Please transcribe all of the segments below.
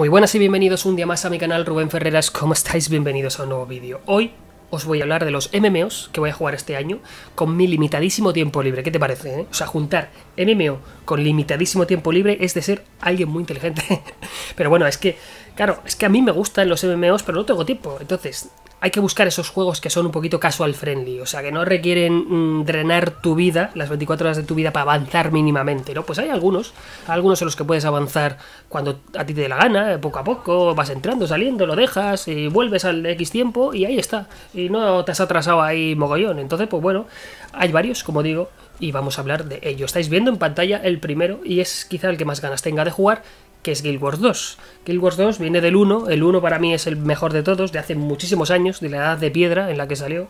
Muy buenas y bienvenidos un día más a mi canal Rubén Ferreras, ¿cómo estáis? Bienvenidos a un nuevo vídeo. Hoy os voy a hablar de los MMOs que voy a jugar este año con mi limitadísimo tiempo libre. ¿Qué te parece? Eh? O sea, juntar MMO con limitadísimo tiempo libre es de ser alguien muy inteligente. pero bueno, es que, claro, es que a mí me gustan los MMOs, pero no tengo tiempo. Entonces, hay que buscar esos juegos que son un poquito casual friendly, o sea, que no requieren mm, drenar tu vida, las 24 horas de tu vida, para avanzar mínimamente, ¿no? Pues hay algunos, algunos en los que puedes avanzar cuando a ti te dé la gana, eh, poco a poco, vas entrando, saliendo, lo dejas, y vuelves al X tiempo y ahí está, y no te has atrasado ahí mogollón. Entonces, pues bueno, hay varios, como digo, y vamos a hablar de ello. Estáis viendo en pantalla el primero y es quizá el que más ganas tenga de jugar, que es Guild Wars 2. Guild Wars 2 viene del 1, el 1 para mí es el mejor de todos, de hace muchísimos años, de la edad de piedra en la que salió.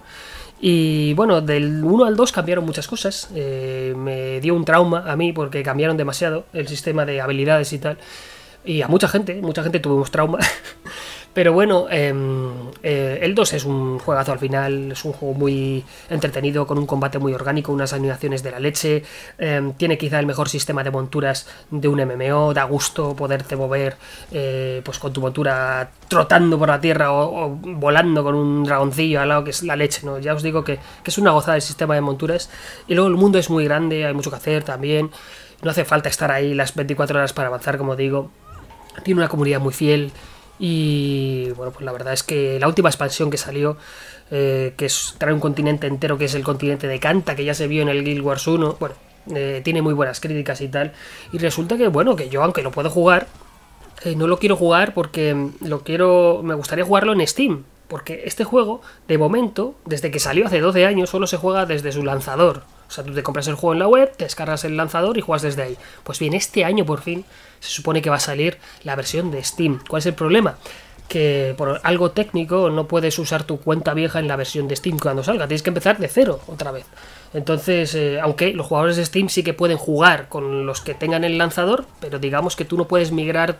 Y bueno, del 1 al 2 cambiaron muchas cosas. Eh, me dio un trauma a mí porque cambiaron demasiado el sistema de habilidades y tal. Y a mucha gente, mucha gente tuvimos trauma. Pero bueno, em, eh, el 2 es un juegazo al final, es un juego muy entretenido, con un combate muy orgánico, unas animaciones de la leche, em, tiene quizá el mejor sistema de monturas de un MMO, da gusto poderte mover eh, pues con tu montura trotando por la tierra o, volando con un dragoncillo al lado, que es la leche, ¿no? Ya os digo que, que es una gozada el sistema de monturas. Y luego el mundo es muy grande, hay mucho que hacer también, no hace falta estar ahí las 24 horas para avanzar, como digo. Tiene una comunidad muy fiel, y bueno, pues la verdad es que la última expansión que salió, eh, que trae un continente entero, que es el continente de Canta, que ya se vio en el Guild Wars 1, bueno, eh, tiene muy buenas críticas y tal. Y resulta que, bueno, que yo, aunque lo puedo jugar, eh, no lo quiero jugar porque lo quiero. Me gustaría jugarlo en Steam porque este juego, de momento, desde que salió hace 12 años, solo se juega desde su lanzador. O sea, tú te compras el juego en la web, te descargas el lanzador y juegas desde ahí. Pues bien, este año por fin se supone que va a salir la versión de Steam. ¿Cuál es el problema? que por algo técnico no puedes usar tu cuenta vieja en la versión de Steam cuando salga, tienes que empezar de cero otra vez. Entonces, eh, aunque los jugadores de Steam sí que pueden jugar con los que tengan el lanzador, pero digamos que tú no puedes migrar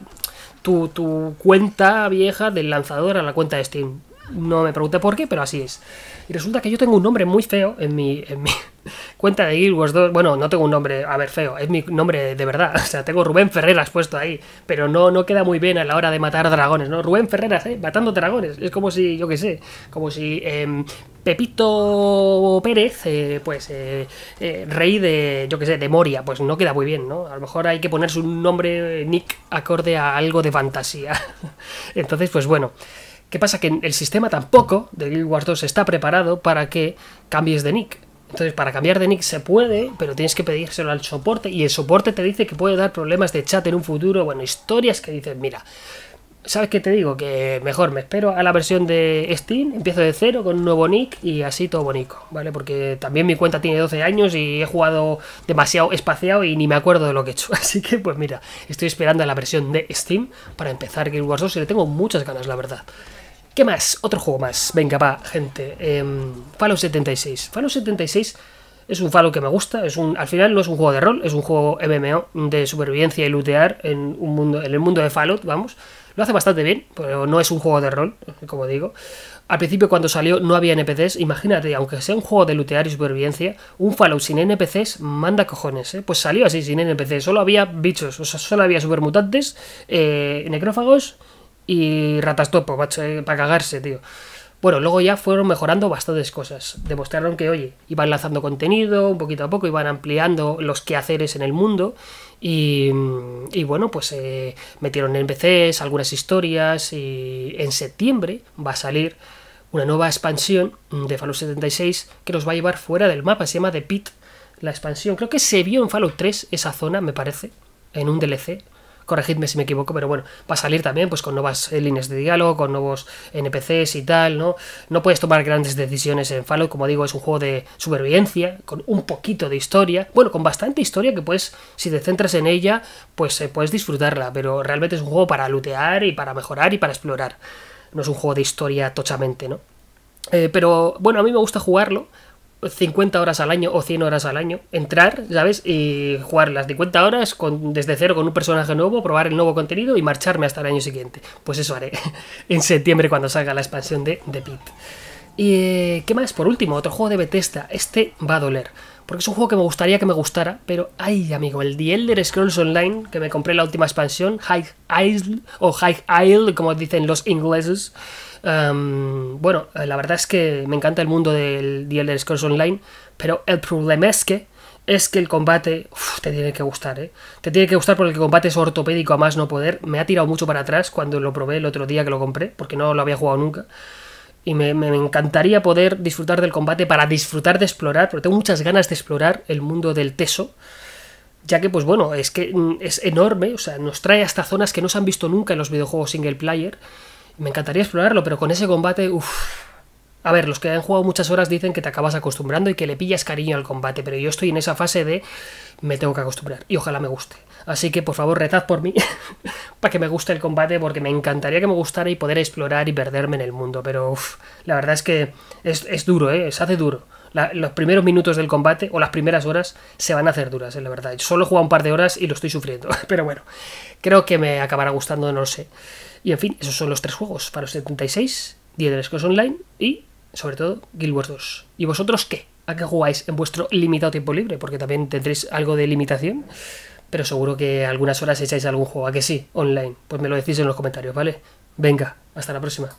tu cuenta vieja del lanzador a la cuenta de Steam. No me pregunté por qué, pero así es. Y resulta que yo tengo un nombre muy feo en mi, en mi cuenta de Guild Wars 2. Bueno, no tengo un nombre, a ver, feo. Es mi nombre de verdad. O sea, tengo Rubén Ferreras puesto ahí. Pero no, no queda muy bien a la hora de matar dragones, ¿no? Rubén Ferreras, ¿eh? Matando dragones. Es como si, yo qué sé, como si em, Pepito Pérez, eh, pues, eh, eh, rey de, yo qué sé, de Moria. Pues no queda muy bien, ¿no? A lo mejor hay que ponerse un nombre, Nick, acorde a algo de fantasía. Entonces, pues bueno. ¿Qué pasa? Que el sistema tampoco de Guild Wars 2 está preparado para que cambies de nick. Entonces, para cambiar de nick se puede, pero tienes que pedírselo al soporte y el soporte te dice que puede dar problemas de chat en un futuro, bueno, historias que dicen mira, ¿sabes qué te digo? Que mejor me espero a la versión de Steam, empiezo de cero con un nuevo nick y así todo bonito, ¿vale? Porque también mi cuenta tiene 12 años y he jugado demasiado espaciado y ni me acuerdo de lo que he hecho. Así que, pues mira, estoy esperando a la versión de Steam para empezar Guild Wars 2 y le tengo muchas ganas, la verdad más? Otro juego más. Venga, va, gente. Em, Fallout 76. Fallout 76 es un Fallout que me gusta. Es un, al final no es un juego de rol, es un juego MMO de supervivencia y lootear en, un mundo, en el mundo de Fallout, vamos. Lo hace bastante bien, pero no es un juego de rol, como digo. Al principio cuando salió no había NPCs, imagínate, aunque sea un juego de lootear y supervivencia, un Fallout sin NPCs manda cojones, ¿eh? Pues salió así sin NPCs, solo había bichos, o sea, solo había supermutantes, eh, necrófagos y ratas macho, eh, para cagarse, tío. Bueno, luego ya fueron mejorando bastantes cosas. Demostraron que, oye, iban lanzando contenido un poquito a poco, iban ampliando los quehaceres en el mundo. Y, bueno, pues se eh, metieron en NPCs, algunas historias. Y en septiembre va a salir una nueva expansión de Fallout 76 que nos va a llevar fuera del mapa. Se llama The Pit, la expansión. Creo que se vio en Fallout 3 esa zona, me parece, en un DLC corregidme si me equivoco, pero bueno, va a salir también pues con nuevas eh, líneas de diálogo, con nuevos NPCs y tal, ¿no? No puedes tomar grandes decisiones en Fallout, como digo, es un juego de supervivencia, con un poquito de historia, bueno, con bastante historia que puedes, si te centras en ella, pues eh, puedes disfrutarla, pero realmente es un juego para lootear y para mejorar y para explorar. No es un juego de historia tochamente, ¿no? Eh, pero bueno, a mí me gusta jugarlo, 50 horas al año o 100 horas al año, entrar, ¿sabes? Y jugar las 50 horas con, desde cero con un personaje nuevo, probar el nuevo contenido y marcharme hasta el año siguiente. Pues eso haré en septiembre cuando salga la expansión de The Pit. ¿Y eh, qué más? Por último, otro juego de Bethesda. Este va a doler. Porque es un juego que me gustaría que me gustara, pero ay, amigo, el The Elder Scrolls Online, que me compré la última expansión, High Isle, o High Isle, como dicen los ingleses. Em, bueno, eh, la verdad es que me encanta el mundo del The Elder Scrolls Online, pero el problema es que es que el combate uf, te tiene que gustar, ¿eh? Te tiene que gustar porque el combate es ortopédico a más no poder. Me ha tirado mucho para atrás cuando lo probé el otro día que lo compré, porque no lo había jugado nunca y me, encantaría poder disfrutar del combate para disfrutar de explorar, pero tengo muchas ganas de explorar el mundo del teso, ya que pues bueno, es que mm, es enorme, o sea, nos trae hasta zonas que no se han visto nunca en los videojuegos single player. Me encantaría explorarlo, pero con ese combate, uff. A ver, los que han jugado muchas horas dicen que te acabas acostumbrando y que le pillas cariño al combate, pero yo estoy en esa fase de me tengo que acostumbrar y ojalá me guste. Así que por favor, rezad por mí para que me guste el combate, porque me encantaría que me gustara y poder explorar y perderme en el mundo. Pero la verdad es que es, es duro, ¿eh? se hace duro. los primeros minutos del combate o las primeras horas se van a hacer duras, eh, la verdad. solo he jugado un par de horas y lo estoy sufriendo. Pero bueno, creo que me acabará gustando, no lo sé. Y en fin, esos son los tres juegos para los 76, 10 de Online y, sobre todo, Guild Wars 2. ¿Y vosotros qué? ¿A qué jugáis en vuestro limitado tiempo libre? Porque también tendréis algo de limitación pero seguro que algunas horas echáis algún juego, a que sí, online. Pues me lo decís en los comentarios, ¿vale? Venga, hasta la próxima.